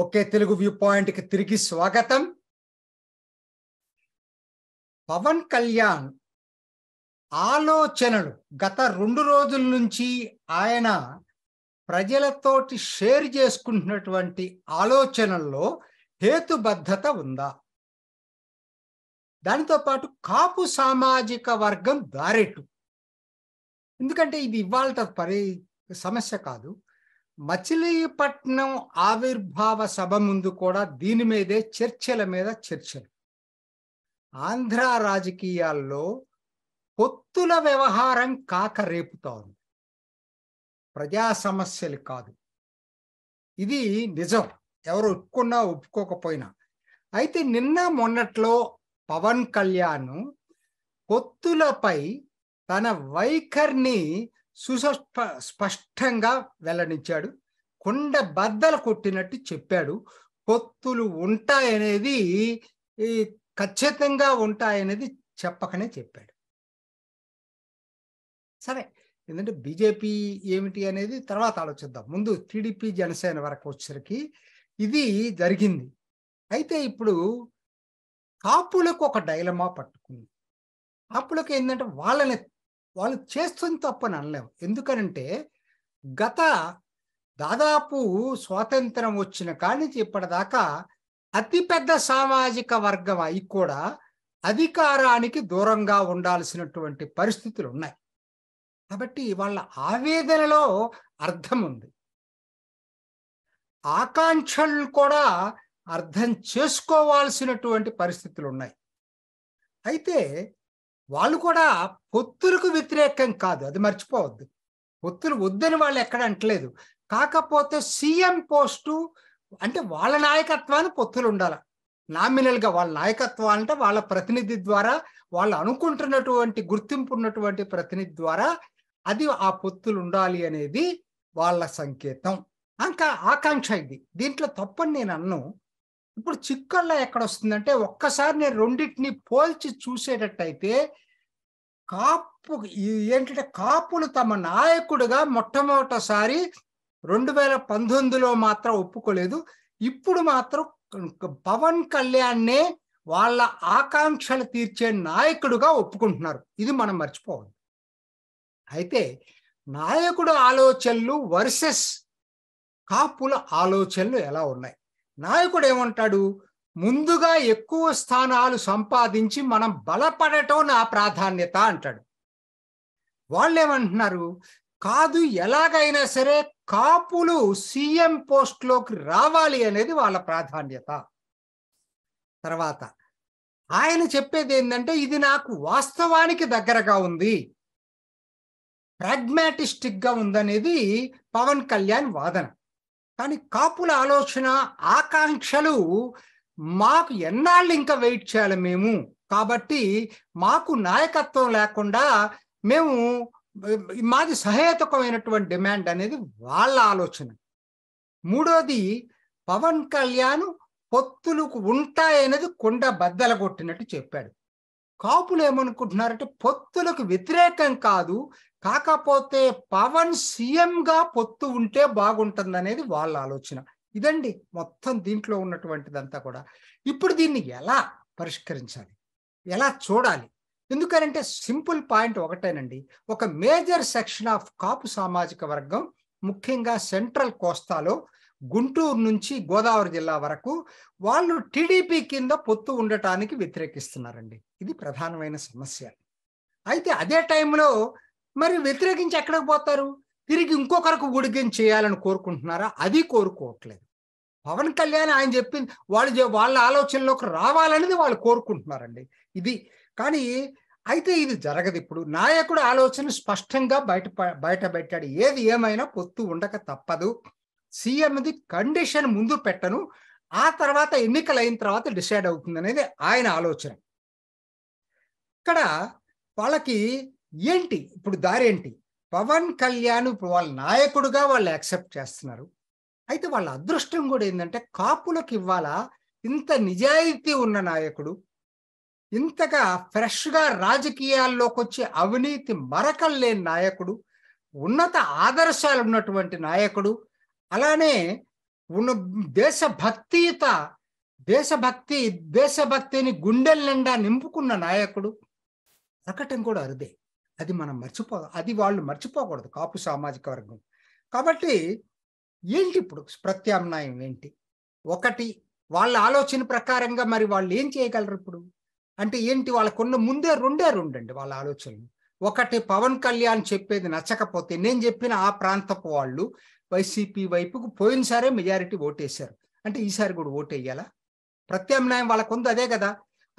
okay Telugu view పాయింట్కి తిరిగి స్వాగతం పవన్ కళ్యాణ్ ఆలోచనలు గత రెండు రోజుల నుంచి ఆయన ప్రజలతోటి షేర్ చేసుకుంటున్నటువంటి ఆలోచనల్లో హేతుబద్ధత ఉందా దానితో పాటు కాపు సామాజిక వర్గం దారెట్టు ఎందుకంటే ఇది ఇవాళ పరి సమస్య కాదు మచిలీపట్నం ఆవిర్భావ సభ ముందు కూడా దీని మీదే చర్చల మీద చర్చలు ఆంధ్ర రాజకీయాల్లో పొత్తుల వ్యవహారం కాక రేపుతా ఉంది ప్రజా సమస్యలు కాదు ఇది నిజం ఎవరు ఒప్పుకున్నా ఒప్పుకోకపోయినా అయితే నిన్న మొన్నట్లో పవన్ కళ్యాణ్ పొత్తులపై తన వైఖరిని సుస్ప స్పష్టంగా వెల్లడించాడు కొండ బద్దలు కొట్టినట్టు చెప్పాడు పొత్తులు ఉంటాయనేది ఖచ్చితంగా ఉంటాయనేది చెప్పకనే చెప్పాడు సరే ఎందుకంటే బీజేపీ ఏమిటి అనేది తర్వాత ఆలోచిద్దాం ముందు టీడీపీ జనసేన వరకు వచ్చేసరికి ఇది జరిగింది అయితే ఇప్పుడు కాపులకు ఒక డైలమా పట్టుకుంది కాపులకు ఏంటంటే వాళ్ళని వాళ్ళు చేస్తుంది తప్పని అనలేము ఎందుకనంటే గత దాదాపు స్వాతంత్రం వచ్చిన కాడి నుంచి ఇప్పటిదాకా అతిపెద్ద సామాజిక వర్గం అయి కూడా అధికారానికి దూరంగా ఉండాల్సినటువంటి పరిస్థితులు ఉన్నాయి కాబట్టి వాళ్ళ ఆవేదనలో అర్థం ఉంది ఆకాంక్షలు కూడా అర్థం చేసుకోవాల్సినటువంటి పరిస్థితులు ఉన్నాయి అయితే వాళ్ళు కూడా పొత్తులకు వ్యతిరేకం కాదు అది మర్చిపోవద్దు పొత్తులు వద్దని వాళ్ళు ఎక్కడ అంటలేదు కాకపోతే సీఎం పోస్టు అంటే వాళ్ళ నాయకత్వాన్ని పొత్తులు ఉండాలి నామినల్గా వాళ్ళ నాయకత్వం అంటే వాళ్ళ ప్రతినిధి ద్వారా వాళ్ళు అనుకుంటున్నటువంటి గుర్తింపు ఉన్నటువంటి ప్రతినిధి ద్వారా అది ఆ పొత్తులు ఉండాలి అనేది వాళ్ళ సంకేతం ఇంకా ఆకాంక్ష ఇది దీంట్లో తప్పని నేను అన్ను ఇప్పుడు చిక్కల్లా ఎక్కడ వస్తుందంటే ఒక్కసారి నేను రెండింటిని పోల్చి చూసేటట్టయితే కాపు ఏంటంటే కాపులు తమ నాయకుడిగా మొట్టమొదటిసారి రెండు వేల పంతొమ్మిదిలో మాత్రం ఒప్పుకోలేదు ఇప్పుడు మాత్రం పవన్ కళ్యాణ్నే వాళ్ళ ఆకాంక్షలు తీర్చే నాయకుడుగా ఒప్పుకుంటున్నారు ఇది మనం మర్చిపోవాలి అయితే నాయకుడు ఆలోచనలు వర్సెస్ కాపుల ఆలోచనలు ఎలా ఉన్నాయి నాయకుడు ఏమంటాడు ముందుగా ఎక్కువ స్థానాలు సంపాదించి మనం బలపడటం నా ప్రాధాన్యత అంటాడు వాళ్ళు ఏమంటున్నారు కాదు ఎలాగైనా సరే కాపులు సీఎం పోస్ట్లోకి రావాలి అనేది వాళ్ళ ప్రాధాన్యత తర్వాత ఆయన చెప్పేది ఏంటంటే ఇది నాకు వాస్తవానికి దగ్గరగా ఉంది ప్రాగ్మాటిస్టిక్గా ఉందనేది పవన్ కళ్యాణ్ వాదన కానీ కాపుల ఆలోచన ఆకాంక్షలు మాకు ఎన్నాళ్ళు ఇంకా వెయిట్ చేయాలి మేము కాబట్టి మాకు నాయకత్వం లేకుండా మేము మాది సహేతుకమైనటువంటి డిమాండ్ అనేది వాళ్ళ ఆలోచన మూడోది పవన్ కళ్యాణ్ పొత్తులు ఉంటాయనేది కొండ బద్దల కొట్టినట్టు చెప్పాడు కాపులు ఏమనుకుంటున్నారంటే పొత్తులకు వ్యతిరేకం కాదు కాకపోతే పవన్ సీఎంగా పొత్తు ఉంటే బాగుంటుంది అనేది వాళ్ళ ఆలోచన ఇదండి మొత్తం దీంట్లో ఉన్నటువంటిదంతా కూడా ఇప్పుడు దీన్ని ఎలా పరిష్కరించాలి ఎలా చూడాలి ఎందుకనంటే సింపుల్ పాయింట్ ఒకటేనండి ఒక మేజర్ సెక్షన్ ఆఫ్ కాపు సామాజిక వర్గం ముఖ్యంగా సెంట్రల్ కోస్తాలో గుంటూరు నుంచి గోదావరి జిల్లా వరకు వాళ్ళు టీడీపీ కింద పొత్తు ఉండటానికి వ్యతిరేకిస్తున్నారండి ఇది ప్రధానమైన సమస్య అయితే అదే టైంలో మరి వ్యతిరేకించి ఎక్కడికి పోతారు తిరిగి ఇంకొకరికి గుడికేం చేయాలని కోరుకుంటున్నారా అది కోరుకోవట్లేదు పవన్ కళ్యాణ్ ఆయన చెప్పింది వాళ్ళు వాళ్ళ ఆలోచనలోకి రావాలనేది వాళ్ళు కోరుకుంటున్నారండి ఇది కానీ అయితే ఇది జరగదు ఇప్పుడు నాయకుడు ఆలోచన స్పష్టంగా బయట బయట పెట్టాడు ఏది ఏమైనా పొత్తు ఉండక తప్పదు సీఎంది కండిషన్ ముందు పెట్టను ఆ తర్వాత ఎన్నికలు అయిన తర్వాత డిసైడ్ అవుతుంది అనేది ఆయన ఆలోచన ఇక్కడ వాళ్ళకి ఏంటి ఇప్పుడు దారి ఏంటి పవన్ కళ్యాణ్ ఇప్పుడు వాళ్ళ నాయకుడుగా వాళ్ళు యాక్సెప్ట్ చేస్తున్నారు అయితే వాళ్ళ అదృష్టం కూడా ఏంటంటే కాపులకు ఇవ్వాలా ఇంత నిజాయితీ ఉన్న నాయకుడు ఇంతగా ఫ్రెష్గా రాజకీయాల్లోకి వచ్చే అవినీతి మరకలు లేని నాయకుడు ఉన్నత ఆదర్శాలు ఉన్నటువంటి నాయకుడు అలానే ఉన్న దేశభక్తియుత దేశభక్తి దేశభక్తిని గుండెల నిండా నింపుకున్న నాయకుడు ప్రకటన కూడా అరుదే అది మనం మర్చిపో అది వాళ్ళు మర్చిపోకూడదు కాపు సామాజిక వర్గం కాబట్టి ఏంటి ఇప్పుడు ప్రత్యామ్నాయం ఏంటి ఒకటి వాళ్ళ ఆలోచన ప్రకారంగా మరి వాళ్ళు ఏం చేయగలరు ఇప్పుడు అంటే ఏంటి వాళ్ళకున్న ముందే రెండే రెండండి వాళ్ళ ఆలోచనలు ఒకటి పవన్ కళ్యాణ్ చెప్పేది నచ్చకపోతే నేను చెప్పిన ఆ ప్రాంతపు వాళ్ళు వైసీపీ వైపుకు పోయినసారే మెజారిటీ ఓటేశారు అంటే ఈసారి కూడా ఓటేయాలా ప్రత్యామ్నాయం వాళ్ళకు ఉంది అదే కదా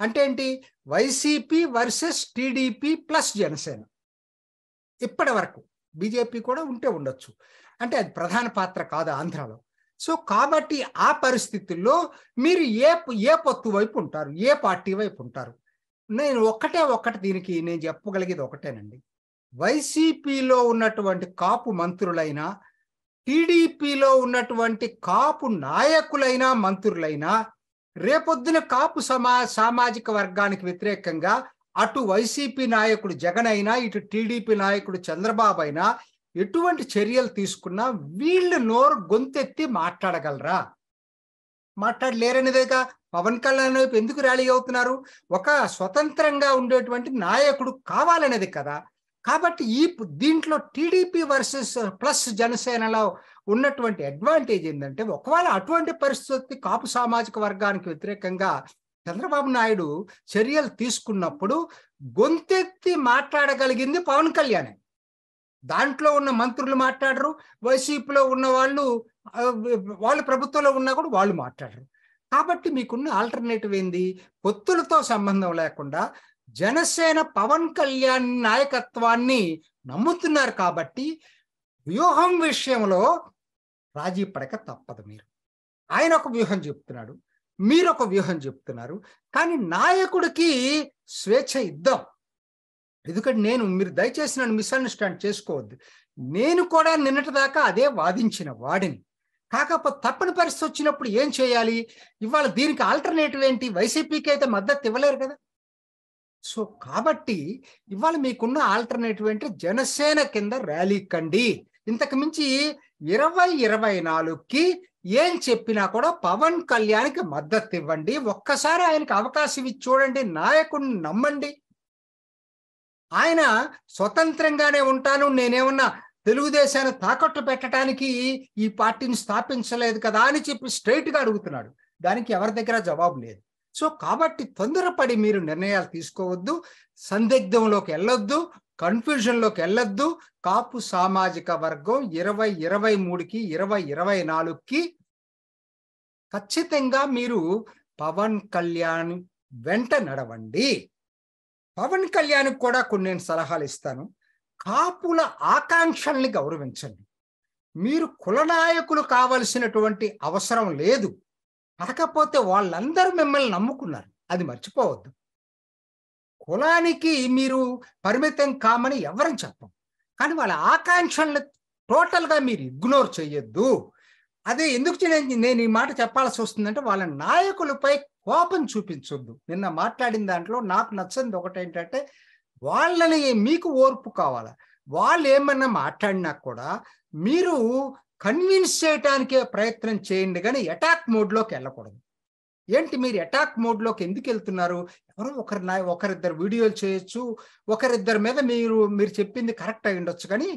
అంటే ఏంటి YCP versus TDP plus Janasena ఇప్పటి వరకు బీజేపీ కూడా ఉంటే ఉండొచ్చు అంటే అది ప్రధాన పాత్ర కాదు ఆంధ్రాలో సో కాబట్టి ఆ పరిస్థితుల్లో మీరు ఏ ఏ పొత్తు వైపు ఉంటారు ఏ పార్టీ వైపు ఉంటారు నేను ఒక్కటే ఒక్కటి దీనికి నేను చెప్పగలిగేది ఒకటేనండి వైసీపీలో ఉన్నటువంటి కాపు మంత్రులైనా టీడీపీలో ఉన్నటువంటి కాపు నాయకులైనా మంత్రులైనా రేపొద్దున కాపు సమా సామాజిక వర్గానికి వ్యతిరేకంగా అటు వైసీపీ నాయకుడు జగన్ అయినా ఇటు టీడీపీ నాయకుడు చంద్రబాబు అయినా ఎటువంటి చర్యలు తీసుకున్నా వీళ్ళు నోరు గొంతెత్తి మాట్లాడగలరా మాట్లాడలేరనేదేగా పవన్ కళ్యాణ్ వైపు ఎందుకు ర్యాలీ అవుతున్నారు ఒక స్వతంత్రంగా ఉండేటువంటి నాయకుడు కావాలనేది కదా కాబట్టి ఈ దీంట్లో టీడీపీ వర్సెస్ ప్లస్ జనసేనలో ఉన్నటువంటి అడ్వాంటేజ్ ఏంటంటే ఒకవేళ అటువంటి పరిస్థితి కాపు సామాజిక వర్గానికి వ్యతిరేకంగా చంద్రబాబు నాయుడు చర్యలు తీసుకున్నప్పుడు గొంతెత్తి మాట్లాడగలిగింది పవన్ కళ్యాణ్ దాంట్లో ఉన్న మంత్రులు మాట్లాడరు వైసీపీలో ఉన్న వాళ్ళు వాళ్ళు ప్రభుత్వంలో ఉన్నా కూడా వాళ్ళు మాట్లాడరు కాబట్టి మీకున్న ఆల్టర్నేటివ్ ఏంది పొత్తులతో సంబంధం లేకుండా జనసేన పవన్ కళ్యాణ్ నాయకత్వాన్ని నమ్ముతున్నారు కాబట్టి వ్యూహం విషయంలో రాజీ పడక తప్పదు మీరు ఆయన ఒక వ్యూహం చెప్తున్నాడు మీరు ఒక వ్యూహం చెప్తున్నారు కానీ నాయకుడికి స్వేచ్ఛ ఇద్దాం ఎందుకంటే నేను మీరు దయచేసి నన్ను మిస్అండర్స్టాండ్ చేసుకోవద్దు నేను కూడా నిన్నటి దాకా అదే వాదించిన వాడిని కాకపోతే తప్పని పరిస్థితి వచ్చినప్పుడు ఏం చేయాలి ఇవాళ దీనికి ఆల్టర్నేటివ్ ఏంటి వైసీపీకి అయితే మద్దతు ఇవ్వలేరు కదా సో కాబట్టి ఇవాళ మీకున్న ఆల్టర్నేటివ్ అంటే జనసేన కింద ర్యాలీ కండి ఇంతకు మించి ఇరవై ఇరవై నాలుగుకి ఏం చెప్పినా కూడా పవన్ కళ్యాణ్కి మద్దతు ఇవ్వండి ఒక్కసారి ఆయనకి అవకాశం ఇచ్చి చూడండి నాయకుడిని నమ్మండి ఆయన స్వతంత్రంగానే ఉంటాను నేనేమన్నా తెలుగుదేశాన్ని తాకట్టు పెట్టడానికి ఈ పార్టీని స్థాపించలేదు కదా అని చెప్పి స్ట్రైట్గా అడుగుతున్నాడు దానికి ఎవరి దగ్గర జవాబు లేదు సో కాబట్టి తొందరపడి మీరు నిర్ణయాలు తీసుకోవద్దు సందిగ్ధంలోకి వెళ్ళొద్దు కన్ఫ్యూజన్లోకి వెళ్ళొద్దు కాపు సామాజిక వర్గం ఇరవై ఇరవై మూడుకి ఇరవై ఇరవై నాలుగుకి ఖచ్చితంగా మీరు పవన్ కళ్యాణ్ వెంట నడవండి పవన్ కళ్యాణ్ కూడా కొన్ని నేను సలహాలు ఇస్తాను కాపుల ఆకాంక్షల్ని గౌరవించండి మీరు కులనాయకులు కావలసినటువంటి అవసరం లేదు పడకపోతే వాళ్ళందరూ మిమ్మల్ని నమ్ముకున్నారు అది మర్చిపోవద్దు కులానికి మీరు పరిమితం కామని ఎవరని చెప్పం కానీ వాళ్ళ ఆకాంక్షలను టోటల్గా మీరు ఇగ్నోర్ చేయొద్దు అదే ఎందుకు నేను ఈ మాట చెప్పాల్సి వస్తుందంటే వాళ్ళ నాయకులపై కోపం చూపించొద్దు నిన్న మాట్లాడిన దాంట్లో నాకు నచ్చింది ఒకటి ఏంటంటే వాళ్ళని మీకు ఓర్పు కావాలా వాళ్ళు ఏమన్నా మాట్లాడినా కూడా మీరు కన్విన్స్ చేయటానికే ప్రయత్నం చేయండి కానీ అటాక్ మోడ్లోకి వెళ్ళకూడదు ఏంటి మీరు అటాక్ మోడ్లోకి ఎందుకు వెళ్తున్నారు ఎవరో ఒకరి నా ఒకరిద్దరు వీడియోలు చేయొచ్చు ఒకరిద్దరి మీద మీరు మీరు చెప్పింది కరెక్ట్ అయి ఉండొచ్చు కానీ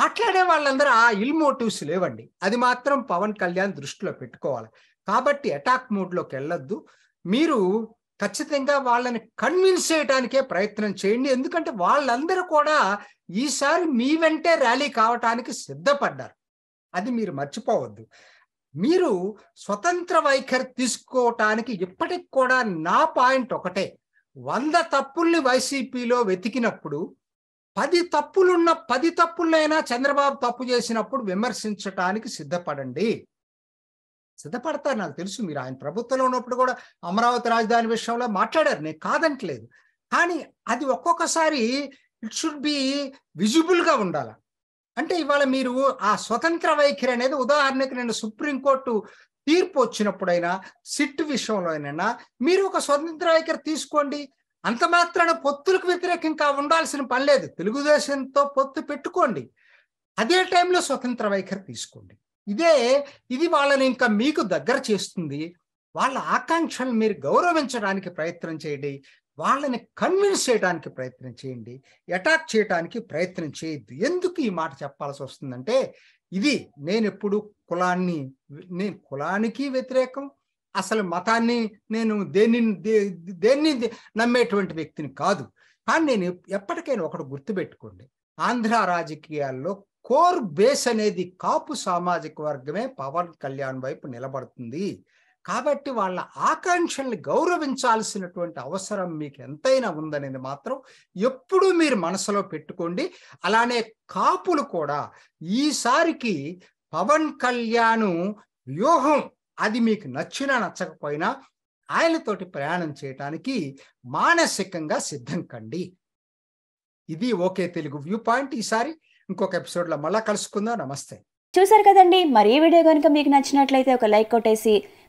మాట్లాడే వాళ్ళందరూ ఆ ఇల్ మోటివ్స్ లేవండి అది మాత్రం పవన్ కళ్యాణ్ దృష్టిలో పెట్టుకోవాలి కాబట్టి అటాక్ మోడ్లోకి వెళ్ళొద్దు మీరు ఖచ్చితంగా వాళ్ళని కన్విన్స్ చేయడానికే ప్రయత్నం చేయండి ఎందుకంటే వాళ్ళందరూ కూడా ఈసారి మీ వెంటే ర్యాలీ కావటానికి సిద్ధపడ్డారు అది మీరు మర్చిపోవద్దు మీరు స్వతంత్ర వైఖరి తీసుకోవటానికి ఇప్పటికి కూడా నా పాయింట్ ఒకటే వంద తప్పుల్ని వైసీపీలో వెతికినప్పుడు పది తప్పులున్న పది తప్పులైనా చంద్రబాబు తప్పు చేసినప్పుడు విమర్శించటానికి సిద్ధపడండి సిద్ధపడతారు నాకు తెలుసు మీరు ఆయన ప్రభుత్వంలో ఉన్నప్పుడు కూడా అమరావతి రాజధాని విషయంలో మాట్లాడారు నేను కాదంటలేదు కానీ అది ఒక్కొక్కసారి ఇట్ షుడ్ బి విజిబుల్గా ఉండాలి అంటే ఇవాళ మీరు ఆ స్వతంత్ర వైఖరి అనేది ఉదాహరణకి నేను సుప్రీంకోర్టు తీర్పు వచ్చినప్పుడైనా సిట్ విషయంలోనైనా మీరు ఒక స్వతంత్ర వైఖరి తీసుకోండి అంత మాత్రాన పొత్తులకు వ్యతిరేకంగా ఉండాల్సిన పని లేదు తెలుగుదేశంతో పొత్తు పెట్టుకోండి అదే టైంలో స్వతంత్ర వైఖరి తీసుకోండి ఇదే ఇది వాళ్ళని ఇంకా మీకు దగ్గర చేస్తుంది వాళ్ళ ఆకాంక్షలను మీరు గౌరవించడానికి ప్రయత్నం చేయండి వాళ్ళని కన్విన్స్ చేయడానికి ప్రయత్నం చేయండి అటాక్ చేయడానికి ప్రయత్నం చేయొద్దు ఎందుకు ఈ మాట చెప్పాల్సి వస్తుందంటే ఇది నేను ఎప్పుడు కులాన్ని నేను కులానికి వ్యతిరేకం అసలు మతాన్ని నేను దేన్ని దేన్ని నమ్మేటువంటి వ్యక్తిని కాదు కానీ నేను ఎప్పటికైనా ఒకటి గుర్తుపెట్టుకోండి ఆంధ్ర రాజకీయాల్లో కోర్ బేస్ అనేది కాపు సామాజిక వర్గమే పవన్ కళ్యాణ్ వైపు నిలబడుతుంది కాబట్టి వాళ్ళ ఆకాంక్షల్ని గౌరవించాల్సినటువంటి అవసరం మీకు ఎంతైనా ఉందనేది మాత్రం ఎప్పుడూ మీరు మనసులో పెట్టుకోండి అలానే కాపులు కూడా ఈసారికి పవన్ కళ్యాణ్ వ్యూహం అది మీకు నచ్చినా నచ్చకపోయినా ఆయనతోటి ప్రయాణం చేయటానికి మానసికంగా సిద్ధం కండి ఇది ఓకే తెలుగు వ్యూ పాయింట్ ఈసారి ఇంకొక ఎపిసోడ్లో మళ్ళా కలుసుకుందాం నమస్తే చూసారు కదండి మరి ఈ వీడియో కనుక మీకు నచ్చినట్లయితే ఒక లైక్ కొట్టేసి